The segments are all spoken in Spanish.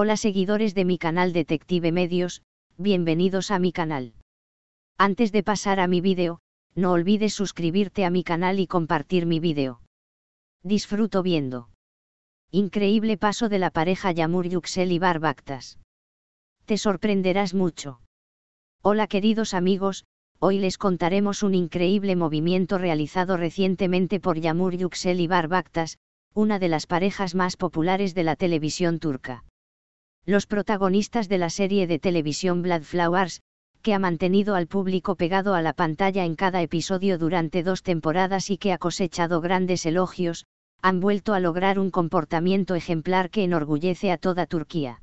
Hola seguidores de mi canal Detective Medios, bienvenidos a mi canal. Antes de pasar a mi vídeo, no olvides suscribirte a mi canal y compartir mi vídeo. Disfruto viendo. Increíble paso de la pareja Yamur Yuxel y Barbactas. Te sorprenderás mucho. Hola queridos amigos, hoy les contaremos un increíble movimiento realizado recientemente por Yamur Yuxel y Barbactas, una de las parejas más populares de la televisión turca los protagonistas de la serie de televisión Blood Flowers, que ha mantenido al público pegado a la pantalla en cada episodio durante dos temporadas y que ha cosechado grandes elogios, han vuelto a lograr un comportamiento ejemplar que enorgullece a toda Turquía.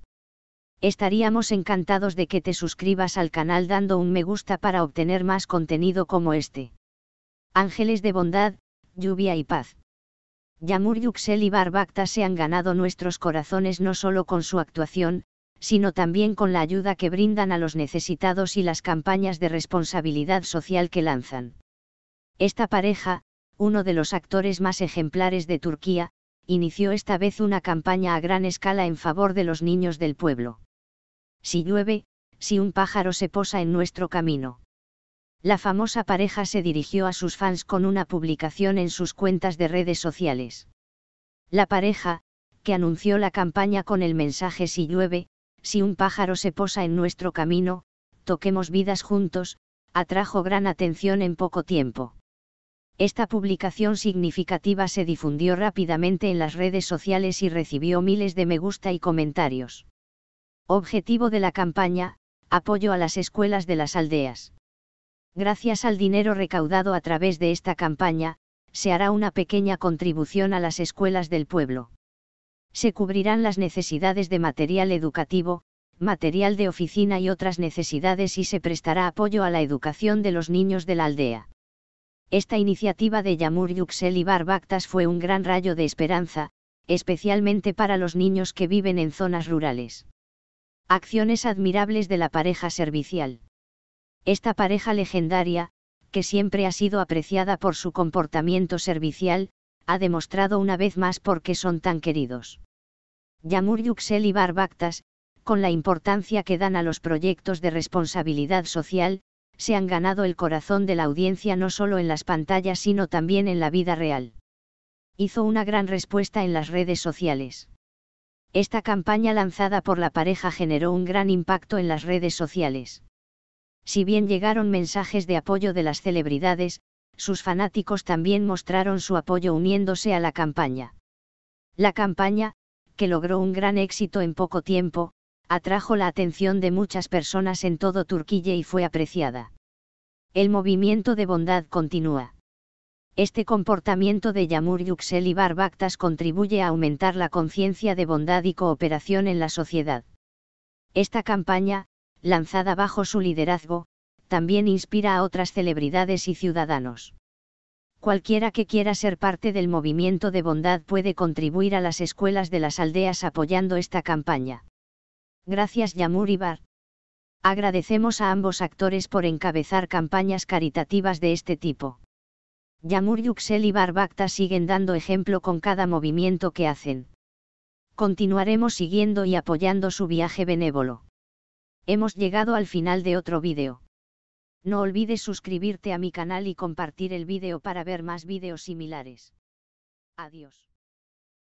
Estaríamos encantados de que te suscribas al canal dando un me gusta para obtener más contenido como este. Ángeles de bondad, lluvia y paz. Yamur Yuxel y Barbacta se han ganado nuestros corazones no solo con su actuación, sino también con la ayuda que brindan a los necesitados y las campañas de responsabilidad social que lanzan. Esta pareja, uno de los actores más ejemplares de Turquía, inició esta vez una campaña a gran escala en favor de los niños del pueblo. Si llueve, si un pájaro se posa en nuestro camino la famosa pareja se dirigió a sus fans con una publicación en sus cuentas de redes sociales. La pareja, que anunció la campaña con el mensaje Si llueve, si un pájaro se posa en nuestro camino, toquemos vidas juntos, atrajo gran atención en poco tiempo. Esta publicación significativa se difundió rápidamente en las redes sociales y recibió miles de me gusta y comentarios. Objetivo de la campaña, apoyo a las escuelas de las aldeas. Gracias al dinero recaudado a través de esta campaña, se hará una pequeña contribución a las escuelas del pueblo. Se cubrirán las necesidades de material educativo, material de oficina y otras necesidades y se prestará apoyo a la educación de los niños de la aldea. Esta iniciativa de Yamur Yuxel y Barbactas fue un gran rayo de esperanza, especialmente para los niños que viven en zonas rurales. Acciones admirables de la pareja servicial. Esta pareja legendaria, que siempre ha sido apreciada por su comportamiento servicial, ha demostrado una vez más por qué son tan queridos. Yamur Yuxel y Barbactas, con la importancia que dan a los proyectos de responsabilidad social, se han ganado el corazón de la audiencia no solo en las pantallas sino también en la vida real. Hizo una gran respuesta en las redes sociales. Esta campaña lanzada por la pareja generó un gran impacto en las redes sociales. Si bien llegaron mensajes de apoyo de las celebridades, sus fanáticos también mostraron su apoyo uniéndose a la campaña. La campaña, que logró un gran éxito en poco tiempo, atrajo la atención de muchas personas en todo Turquía y fue apreciada. El movimiento de bondad continúa. Este comportamiento de Yamur Yüksel y Barbactas contribuye a aumentar la conciencia de bondad y cooperación en la sociedad. Esta campaña, lanzada bajo su liderazgo, también inspira a otras celebridades y ciudadanos. Cualquiera que quiera ser parte del movimiento de bondad puede contribuir a las escuelas de las aldeas apoyando esta campaña. Gracias Yamur y Bar. Agradecemos a ambos actores por encabezar campañas caritativas de este tipo. Yamur Yuxel y Barbacta siguen dando ejemplo con cada movimiento que hacen. Continuaremos siguiendo y apoyando su viaje benévolo. Hemos llegado al final de otro vídeo. No olvides suscribirte a mi canal y compartir el vídeo para ver más vídeos similares. Adiós.